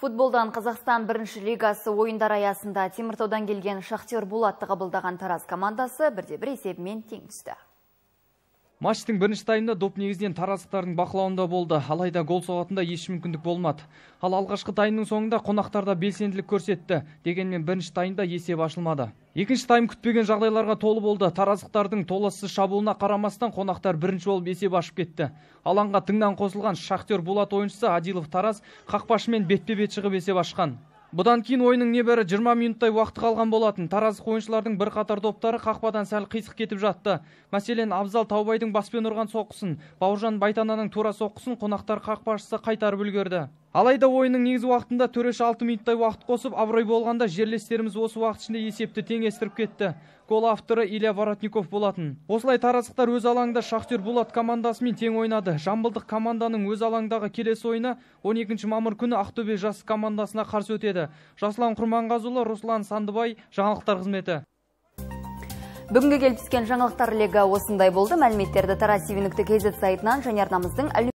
Футболдан Қазақстан бірінші лигасы ойындар аясында Теміртаудан келген Шахтер Булатты қабылдаған Тараз командасы бірде бір есебімен тең түсті матчтың бірінші таймында доп негізінен тараздықтардың бақылауында болды алайда гол соғатында еш мүмкіндік болмады ал алғашқы таймның соңында қонақтарда да белсенділік көрсетті дегенмен бірінші таймда есеп ашылмады екінші тайм күтпеген жағдайларға толы болды тараздықтардың толассыз шабуылына қарамастан қонақтар бірінші болып есеп ашып кетті алаңға тыңнан қосылған шахтер болат ойыншысы адилов тараз қақпашымен бетпе бет шығып есеп ашқан бұдан кейін ойынның небәрі 20 минуттай уақыты қалған болатын тараздық ойыншылардың қатар топтары қақпадан сәл қисық кетіп жатты мәселен абзал таубайдың баспен ұрған соққысын бауыржан байтананың тура соққысын қонақтар қақпашысы қайтарып үлгерді алайда ойынның негізгі уақытында төреш 6 минуттай уақыт қосып абырой болғанда жерлестеріміз осы уақыт ішінде есепті теңестіріп кетті гол авторы илья воротников болатын осылай тараздықтар өз алаңында шахтер Булат командасымен тең ойнады жамбылдық команданың өз алаңдағы келесі ойыны 12 мамыр күні ақтөбе жас командасына қарсы өтеді жасұлан құрманғазыұлы руслан сандыбай жаңалықтар қызметі бүгінгі келіп түскен жаңалықтар легі осындай болды мәліметтерді тараз сайтынан және арнамыздың